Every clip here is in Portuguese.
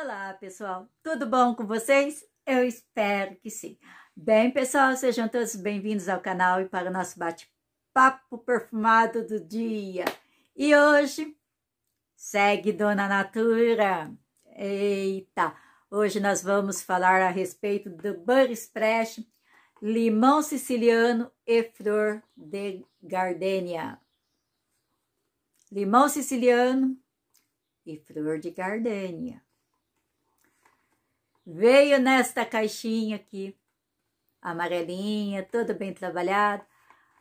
Olá, pessoal. Tudo bom com vocês? Eu espero que sim. Bem, pessoal, sejam todos bem-vindos ao canal e para o nosso bate-papo perfumado do dia. E hoje segue Dona Natura. Eita! Hoje nós vamos falar a respeito do Bud Splash, limão siciliano e flor de gardenia. Limão siciliano e flor de gardenia. Veio nesta caixinha aqui, amarelinha, toda bem trabalhada.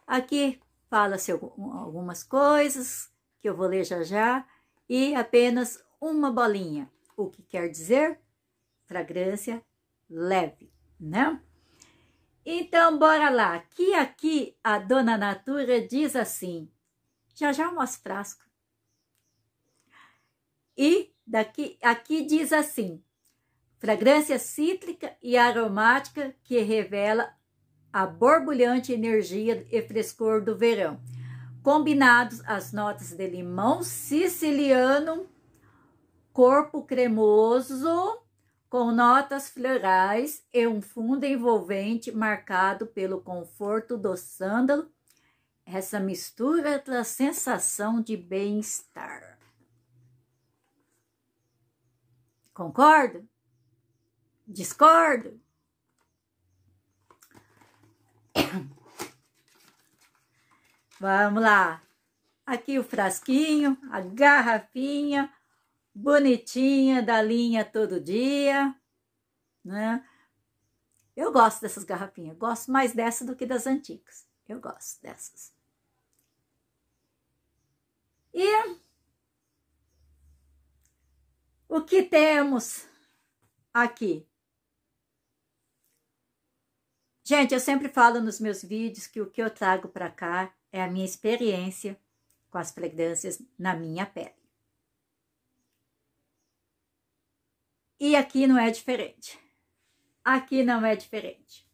Aqui fala-se algumas coisas que eu vou ler já já e apenas uma bolinha, o que quer dizer fragrância leve, né? Então, bora lá, que aqui a dona Natura diz assim, já já mostro frasco. E daqui, aqui diz assim, fragrância cítrica e aromática que revela a borbulhante energia e frescor do verão. Combinados as notas de limão siciliano, corpo cremoso, com notas florais e um fundo envolvente marcado pelo conforto do sândalo, essa mistura traz sensação de bem-estar. Concordo? Discordo. Vamos lá. Aqui o frasquinho, a garrafinha bonitinha da linha todo dia, né? Eu gosto dessas garrafinhas, gosto mais dessa do que das antigas. Eu gosto dessas. E o que temos aqui? Gente, eu sempre falo nos meus vídeos que o que eu trago para cá é a minha experiência com as fragrâncias na minha pele. E aqui não é diferente. Aqui não é diferente.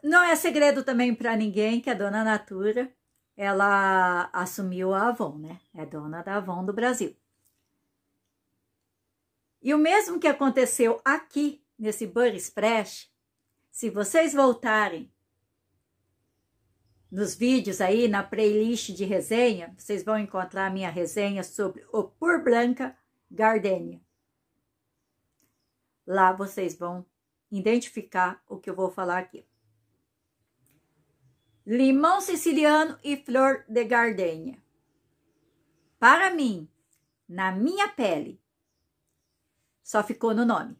Não é segredo também para ninguém que a dona Natura, ela assumiu a Avon, né? É dona da Avon do Brasil. E o mesmo que aconteceu aqui, nesse Bur Splash, se vocês voltarem nos vídeos aí, na playlist de resenha, vocês vão encontrar a minha resenha sobre o Pur Blanca Gardenia. Lá vocês vão identificar o que eu vou falar aqui. Limão siciliano e flor de gardenia. Para mim, na minha pele, só ficou no nome.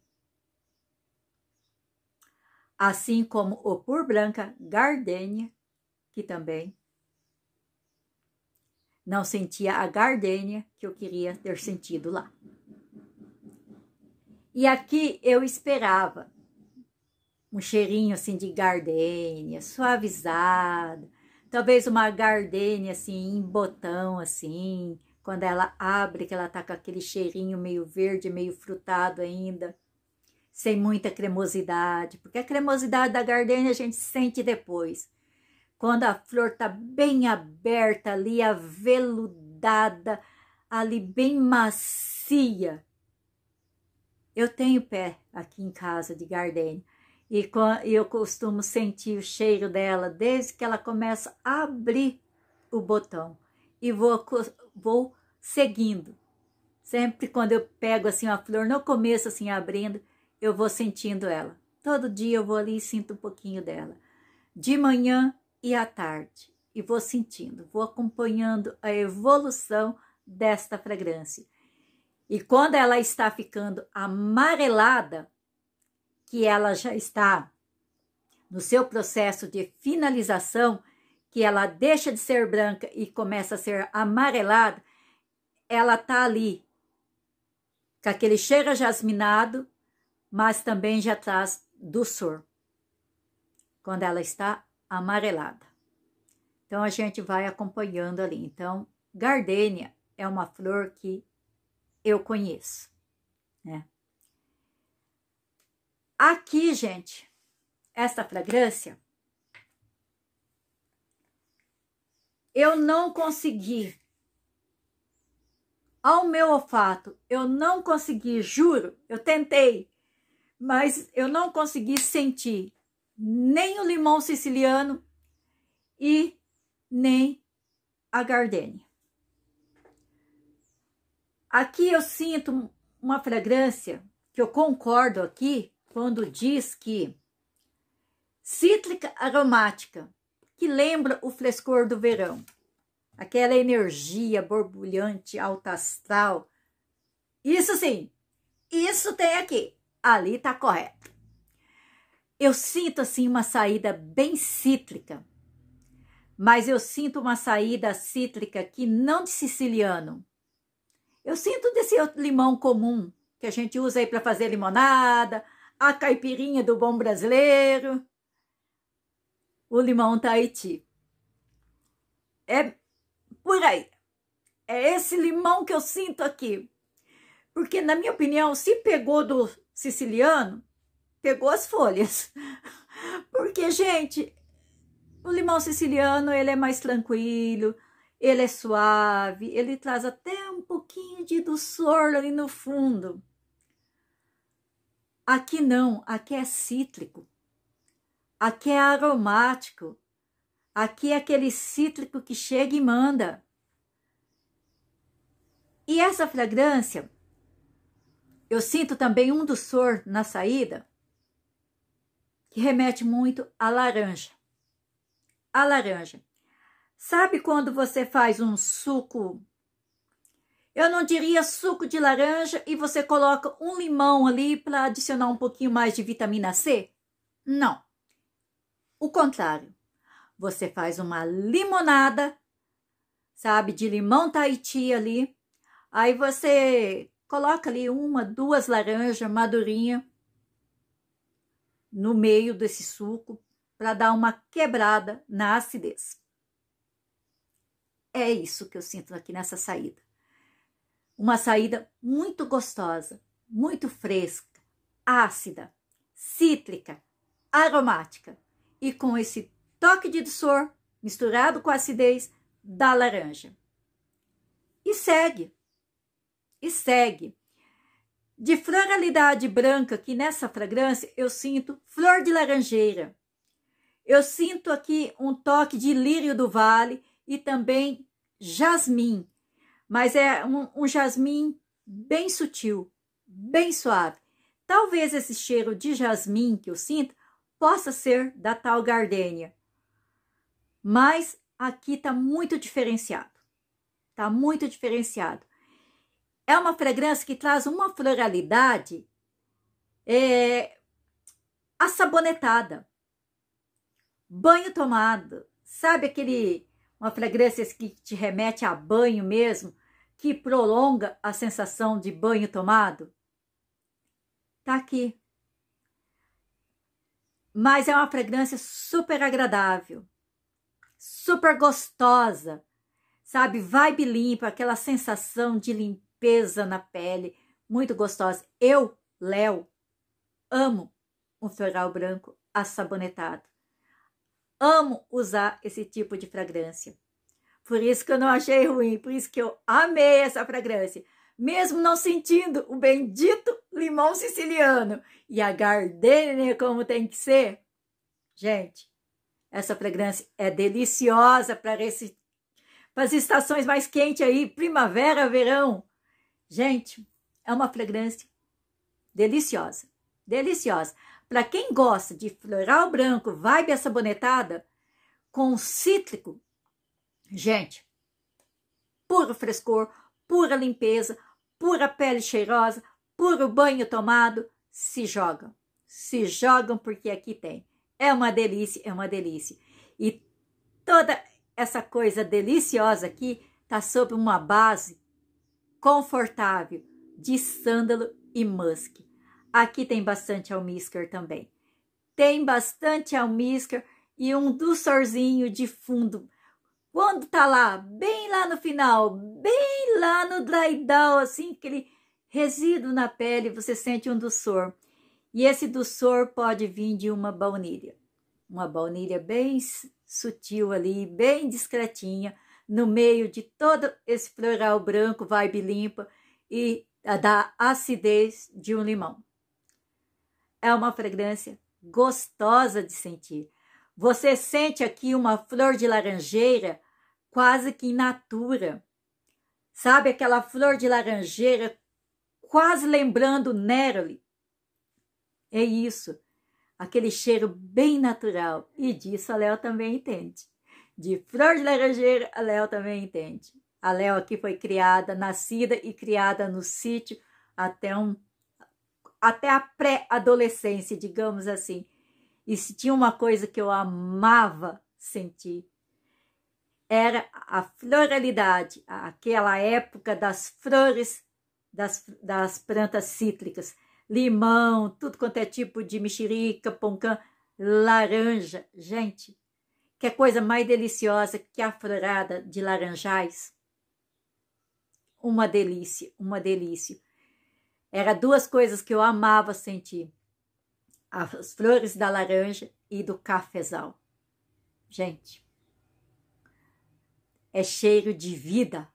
Assim como o Pur Branca gardenia que também não sentia a gardenia que eu queria ter sentido lá. E aqui eu esperava um cheirinho assim de gardenia suavizada, talvez uma gardenia assim em botão assim, quando ela abre, que ela tá com aquele cheirinho meio verde, meio frutado ainda, sem muita cremosidade, porque a cremosidade da gardenia a gente sente depois. Quando a flor tá bem aberta ali, aveludada, ali bem macia. Eu tenho pé aqui em casa de gardenia e eu costumo sentir o cheiro dela desde que ela começa a abrir o botão e vou vou seguindo. Sempre quando eu pego assim uma flor, no começo assim abrindo, eu vou sentindo ela. Todo dia eu vou ali e sinto um pouquinho dela. De manhã e à tarde. E vou sentindo, vou acompanhando a evolução desta fragrância. E quando ela está ficando amarelada, que ela já está no seu processo de finalização, que ela deixa de ser branca e começa a ser amarelada, ela tá ali com aquele cheiro jasminado, mas também já traz doçor quando ela está amarelada. Então a gente vai acompanhando ali. Então, gardenia é uma flor que eu conheço, né? Aqui, gente, essa fragrância eu não consegui. Ao meu olfato, eu não consegui, juro, eu tentei, mas eu não consegui sentir nem o limão siciliano e nem a gardenia. Aqui eu sinto uma fragrância que eu concordo aqui quando diz que cítrica aromática que lembra o frescor do verão. Aquela energia borbulhante, alta astral. Isso sim, isso tem aqui. Ali está correto. Eu sinto assim uma saída bem cítrica, mas eu sinto uma saída cítrica que não de siciliano. Eu sinto desse limão comum que a gente usa aí para fazer limonada, a caipirinha do bom brasileiro o limão Tahiti. É por aí. É esse limão que eu sinto aqui. Porque, na minha opinião, se pegou do siciliano, pegou as folhas. Porque, gente, o limão siciliano, ele é mais tranquilo, ele é suave, ele traz até um pouquinho de doçor ali no fundo. Aqui não, aqui é cítrico. Aqui é aromático. Aqui é aquele cítrico que chega e manda. E essa fragrância, eu sinto também um doçor na saída, que remete muito à laranja. A laranja. Sabe quando você faz um suco? Eu não diria suco de laranja e você coloca um limão ali para adicionar um pouquinho mais de vitamina C? Não o contrário. Você faz uma limonada, sabe, de limão Tahiti ali. Aí você coloca ali uma, duas laranjas madurinha no meio desse suco para dar uma quebrada na acidez. É isso que eu sinto aqui nessa saída. Uma saída muito gostosa, muito fresca, ácida, cítrica, aromática e com esse toque de dulçor misturado com a acidez da laranja. E segue, e segue. De floralidade branca, que nessa fragrância eu sinto flor de laranjeira. Eu sinto aqui um toque de lírio do vale e também jasmim, mas é um, um jasmim bem sutil, bem suave. Talvez esse cheiro de jasmim que eu sinto possa ser da tal gardênia. Mas aqui está muito diferenciado. Está muito diferenciado. É uma fragrância que traz uma floralidade é, assabonetada, banho tomado, sabe aquele uma fragrância que te remete a banho mesmo, que prolonga a sensação de banho tomado? Tá aqui. Mas é uma fragrância super agradável, super gostosa, sabe? Vibe limpa, aquela sensação de limpeza na pele, muito gostosa. Eu, Léo, amo um floral branco assabonetado. Amo usar esse tipo de fragrância. Por isso que eu não achei ruim, por isso que eu amei essa fragrância mesmo não sentindo o bendito limão siciliano e a gardenia como tem que ser. Gente, essa fragrância é deliciosa para esse para as estações mais quentes aí, primavera, verão. Gente, é uma fragrância deliciosa, deliciosa. Para quem gosta de floral branco, vibe bonetada com cítrico, gente, puro frescor, pura limpeza, pura pele cheirosa, puro banho tomado, se jogam. Se jogam porque aqui tem. É uma delícia, é uma delícia. E toda essa coisa deliciosa aqui está sobre uma base confortável de sândalo e musk. Aqui tem bastante almíscar também. Tem bastante almíscar e um doçorzinho de fundo quando tá lá, bem lá no final, bem lá no dry down, assim, aquele resíduo na pele, você sente um doçor. E esse doçor pode vir de uma baunilha. Uma baunilha bem sutil ali, bem discretinha, no meio de todo esse floral branco, vibe limpa e da acidez de um limão. É uma fragrância gostosa de sentir. Você sente aqui uma flor de laranjeira, quase que in natura. Sabe aquela flor de laranjeira quase lembrando Neroli? É isso, aquele cheiro bem natural. E disso a Léo também entende. De flor de laranjeira, a Léo também entende. A Léo aqui foi criada, nascida e criada no sítio até um até a pré-adolescência, digamos assim. E se tinha uma coisa que eu amava sentir era a floralidade, aquela época das flores das, das plantas cítricas. Limão, tudo quanto é tipo de mexerica, poncã, laranja. Gente, que é coisa mais deliciosa que a florada de laranjais. Uma delícia, uma delícia. Era duas coisas que eu amava sentir: as flores da laranja e do cafezal. Gente, é cheiro de vida,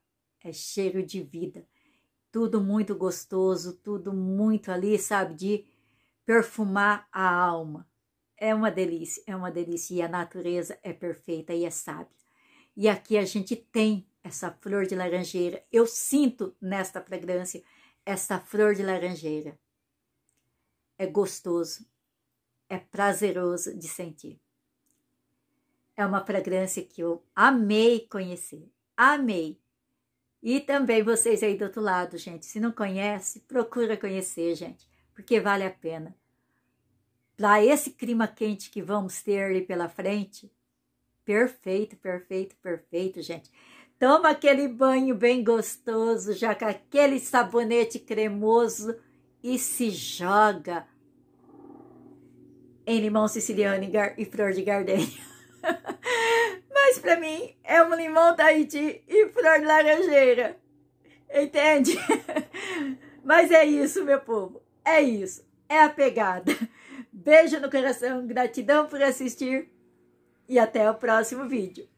é cheiro de vida. Tudo muito gostoso, tudo muito ali, sabe, de perfumar a alma. É uma delícia, é uma delícia. E a natureza é perfeita e é sábia. E aqui a gente tem essa flor de laranjeira. Eu sinto nesta fragrância essa flor de laranjeira. É gostoso, é prazeroso de sentir. É uma fragrância que eu amei conhecer, amei. E também vocês aí do outro lado, gente, se não conhece, procura conhecer, gente, porque vale a pena. Para esse clima quente que vamos ter ali pela frente, perfeito, perfeito, perfeito, gente. Toma aquele banho bem gostoso, já com aquele sabonete cremoso e se joga em limão siciliano e flor de gardenia. Mas para mim é um limão Tahiti e flor de laranjeira. Entende? Mas é isso, meu povo. É isso. É a pegada. Beijo no coração, gratidão por assistir e até o próximo vídeo.